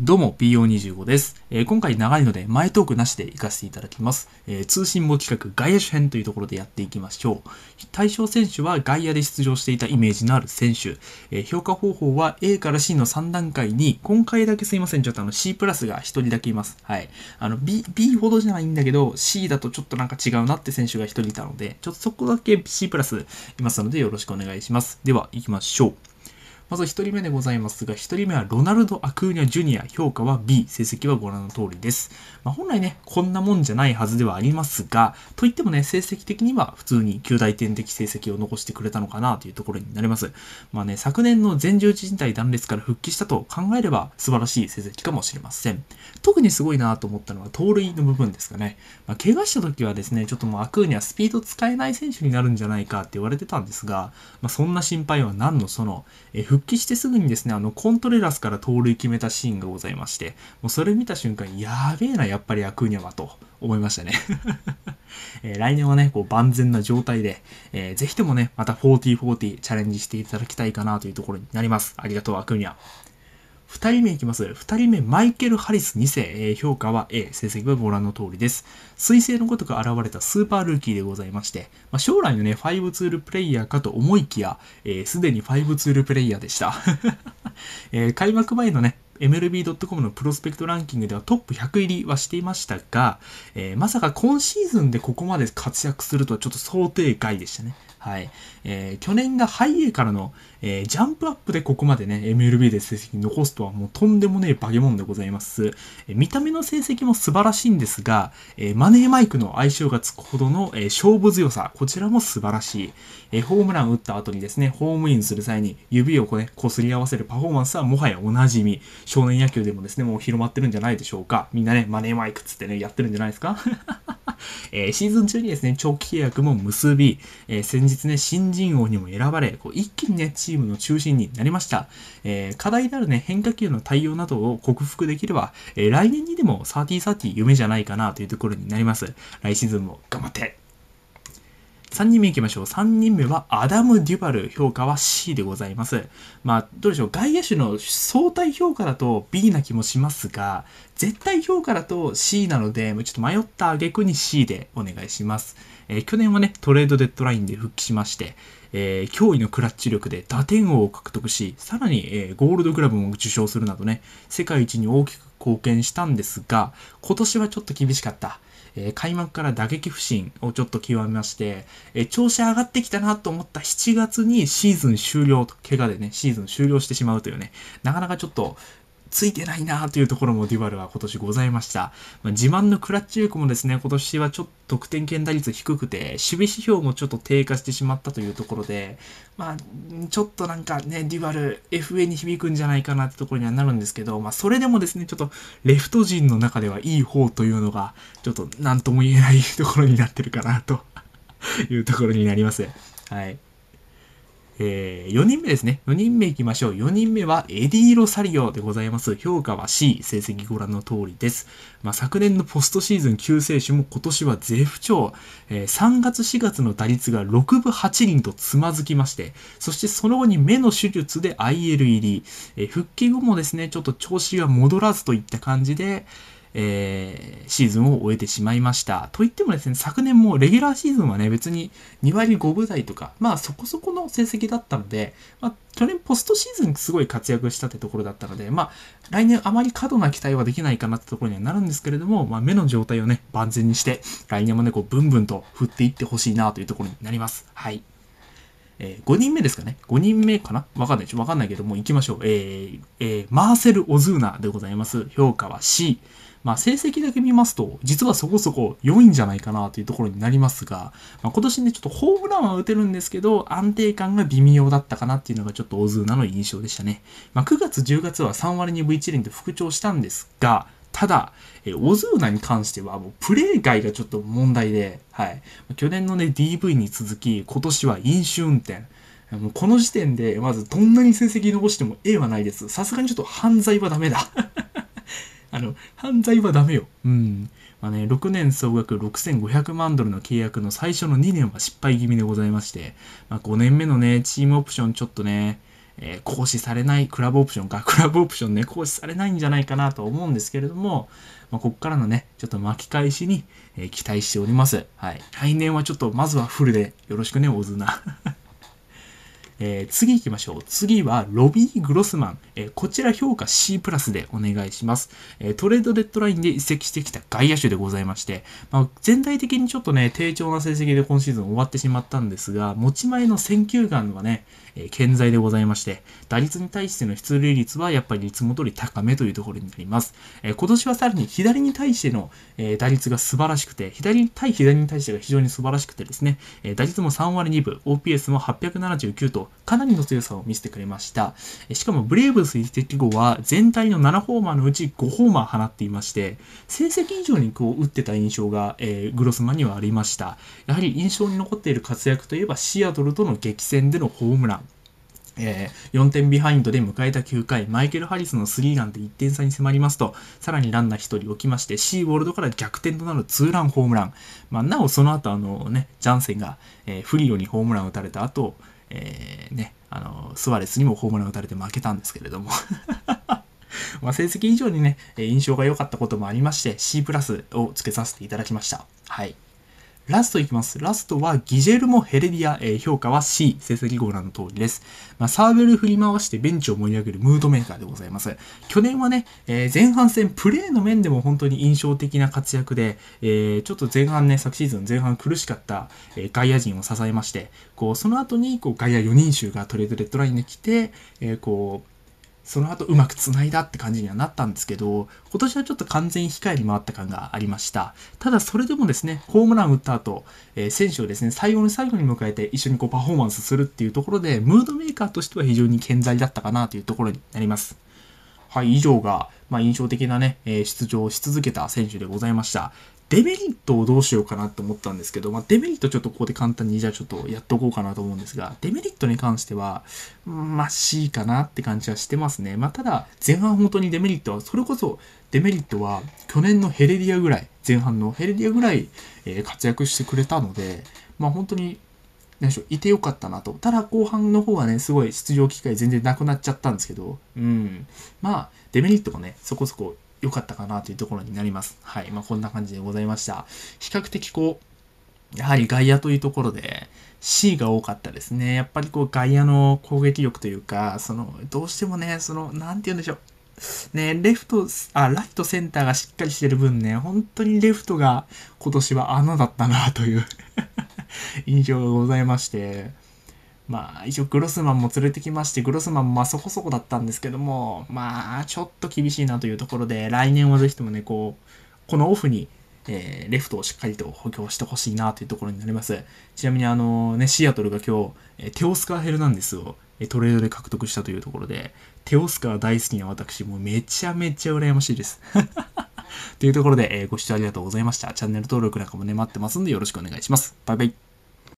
どうも、PO25 です、えー、今回長いので前トークなしで行かせていただきます。えー、通信簿企画外野手編というところでやっていきましょう。対象選手は外野で出場していたイメージのある選手。えー、評価方法は A から C の3段階に、今回だけすいません、ちょっとあの C プラスが1人だけいます。はい。あの B、B ほどじゃないんだけど、C だとちょっとなんか違うなって選手が1人いたので、ちょっとそこだけ C プラスいますのでよろしくお願いします。では、行きましょう。まず1人目でございますが、1人目はロナルド・アクーニャ・ジュニア、評価は B、成績はご覧の通りです。まあ、本来ね、こんなもんじゃないはずではありますが、といってもね、成績的には普通に9大点的成績を残してくれたのかなというところになります。まあね、昨年の全十字靭帯断裂から復帰したと考えれば素晴らしい成績かもしれません。特にすごいなと思ったのは盗塁の部分ですかね。まあ、怪我した時はですね、ちょっともうアクーニャスピード使えない選手になるんじゃないかって言われてたんですが、まあ、そんな心配は何のその、え復帰してすぐにですね、あの、コントレラスから盗塁決めたシーンがございまして、もうそれ見た瞬間、やべえな、やっぱりアクーニャはと思いましたね。えー、来年はね、こう万全な状態で、えー、ぜひともね、また4040チャレンジしていただきたいかなというところになります。ありがとう、アクーニャ。2人目いきます。2人目、マイケル・ハリス2世、えー、評価は A、成績はご覧の通りです。彗星のことが現れたスーパールーキーでございまして、まあ、将来のね、5ツールプレイヤーかと思いきや、す、えー、で、に5ツールプレイヤーでした。えー、開幕前のね、MLB.com のプロスペクトランキングではトップ100入りはしていましたが、えー、まさか今シーズンでここまで活躍するとはちょっと想定外でしたね。はい。えー、去年がハイエーからの、えー、ジャンプアップでここまでね、MLB で成績残すとはもうとんでもねえ化け物でございます。えー、見た目の成績も素晴らしいんですが、えー、マネーマイクの相性がつくほどの、えー、勝負強さ、こちらも素晴らしい。えー、ホームラン打った後にですね、ホームインする際に指をこ,、ね、こすり合わせるパフォーマンスはもはやおなじみ。少年野球でもですね、もう広まってるんじゃないでしょうか。みんなね、マネーマイクつってね、やってるんじゃないですか えー、シーズン中にですね、長期契約も結び、えー、先日ね、新人王にも選ばれ、こう一気にね、チームの中心になりました。えー、課題であるね、変化球の対応などを克服できれば、え来年にでも3030 30夢じゃないかなというところになります。来シーズンも頑張って3人目いきましょう。3人目はアダム・デュバル。評価は C でございます。まあ、どうでしょう。外野手の相対評価だと B な気もしますが、絶対評価だと C なので、ちょっと迷った挙句に C でお願いします。えー、去年はね、トレードデッドラインで復帰しまして、えー、驚異のクラッチ力で打点王を獲得し、さらに、えー、ゴールドグラブも受賞するなどね、世界一に大きく貢献したんですが、今年はちょっと厳しかった。えー、開幕から打撃不振をちょっと極めまして、えー、調子上がってきたなと思った7月にシーズン終了と、怪我でね、シーズン終了してしまうというね、なかなかちょっとついてないなというところもデュバルは今年ございました。まあ、自慢のクラッチ力もですね、今年はちょっと得点圏打率低くて、守備指標もちょっと低下してしまったというところで、まあ、ちょっとなんかね、デュバル FA に響くんじゃないかなってところにはなるんですけど、まあ、それでもですね、ちょっとレフト陣の中ではいい方というのが、ちょっと何とも言えない ところになってるかなというところになります。はい。えー、4人目ですね。4人目行きましょう。4人目はエディ・ロサリオでございます。評価は C、成績ご覧の通りです。まあ、昨年のポストシーズン救世主も今年は絶不調、えー、3月4月の打率が6分8厘とつまずきまして、そしてその後に目の手術で IL 入り、えー、復帰後もですね、ちょっと調子が戻らずといった感じで、えー、シーズンを終えてしまいました。といってもですね、昨年もレギュラーシーズンはね、別に2割5分台とか、まあそこそこの成績だったので、まあ、去年ポストシーズンすごい活躍したってところだったので、まあ来年あまり過度な期待はできないかなってところにはなるんですけれども、まあ目の状態をね、万全にして、来年もね、こうブンブンと振っていってほしいなというところになります。はい。えー、5人目ですかね。5人目かなわかんない。ちょっとわかんないけど、もう行きましょう。えー、えー、マーセル・オズーナでございます。評価は C。まあ、成績だけ見ますと、実はそこそこ良いんじゃないかなというところになりますが、まあ、今年ね、ちょっとホームランは打てるんですけど、安定感が微妙だったかなっていうのがちょっとオズーナの印象でしたね。まあ、9月、10月は3割2分1厘と復調したんですが、ただ、えー、オズーナに関しては、もうプレー外がちょっと問題で、はい。去年のね、DV に続き、今年は飲酒運転。もうこの時点で、まずどんなに成績残しても A はないです。さすがにちょっと犯罪はダメだ。あの、犯罪はダメよ。うん。まあね、6年総額6500万ドルの契約の最初の2年は失敗気味でございまして、まあ、5年目のね、チームオプションちょっとね、えー、行使されない、クラブオプションか、クラブオプションね、行使されないんじゃないかなと思うんですけれども、まあ、ここからのね、ちょっと巻き返しに、えー、期待しております。はい。来年はちょっと、まずはフルで、よろしくね、オズナ。えー、次行きましょう。次は、ロビー・グロスマン。えこちら評価 C プラスでお願いします。えトレードデッドラインで移籍してきた外野手でございまして、まあ、全体的にちょっとね、低調な成績で今シーズン終わってしまったんですが、持ち前の選球眼はね、え健在でございまして、打率に対しての出塁率はやっぱりいつも通り高めというところになります。え今年はさらに左に対しての、え打率が素晴らしくて、左対左に対してが非常に素晴らしくてですね、え打率も3割2分、OPS も879と、かなりの強さを見せてくれました。しかもブレブ追跡後は全体の7ホーマーのうち5ホーマー放っていまして、成績以上にこう打ってた印象が、えー、グロスマンにはありました。やはり印象に残っている活躍といえばシアトルとの激戦でのホームラン。えー、4点ビハインドで迎えた9回、マイケル・ハリスのスリーランで1点差に迫りますと、さらにランナー1人置きまして、シーボールドから逆転となるツーランホームラン。まあ、なお、その後、あのね、ジャンセンが、えー、フリオにホームランを打たれた後、えー、ね、あの、スアレスにもホームラン打たれて負けたんですけれども ま成績以上にね、印象が良かったこともありまして、C プラスをつけさせていただきました。はい。ラストいきます。ラストはギジェルモ・ヘレディア、えー、評価は C、成績号覧の通りです。まあ、サーベル振り回してベンチを盛り上げるムードメーカーでございます。去年はね、えー、前半戦プレーの面でも本当に印象的な活躍で、えー、ちょっと前半ね、昨シーズン前半苦しかった、え外野陣を支えまして、こう、その後にこう外野4人衆がトレードレッドラインに来て、えこう、その後うまく繋いだって感じにはなったんですけど、今年はちょっと完全に控えに回った感がありました。ただそれでもですね、ホームラン打った後、えー、選手をですね、最後の最後に迎えて一緒にこうパフォーマンスするっていうところで、ムードメーカーとしては非常に健在だったかなというところになります。はい、以上が、まあ、印象的なね、えー、出場し続けた選手でございました。デメリットをどうしようかなと思ったんですけど、まあ、デメリットちょっとここで簡単にじゃあちょっとやっとこうかなと思うんですが、デメリットに関しては、まあ C かなって感じはしてますね。まあただ、前半本当にデメリットは、それこそデメリットは去年のヘレディアぐらい、前半のヘレディアぐらい、え活躍してくれたので、まあ本当に何でしょう、いてよかったなと。ただ後半の方はね、すごい出場機会全然なくなっちゃったんですけど、うん。まあ、デメリットもね、そこそこ良かったかなというところになります。はい。まあ、こんな感じでございました。比較的こう、やはり外野というところで C が多かったですね。やっぱりこう外野の攻撃力というか、その、どうしてもね、その、なんて言うんでしょう。ね、レフト、あ、ライトセンターがしっかりしてる分ね、本当にレフトが今年は穴だったなという 印象がございまして、まあ、一応グロスマンも連れてきまして、グロスマンもまあそこそこだったんですけども、まあ、ちょっと厳しいなというところで、来年はぜひともね、こう、このオフに、えー、レフトをしっかりと補強してほしいなというところになります。ちなみにあのね、シアトルが今日、えテオスカー・ヘルナンデスを、えトレードで獲得したというところで、テオスカー大好きな私、もうめちゃめちゃ羨ましいです。というところで、えー、ご視聴ありがとうございました。チャンネル登録なんかもね、待ってますんでよろしくお願いします。バイバイ。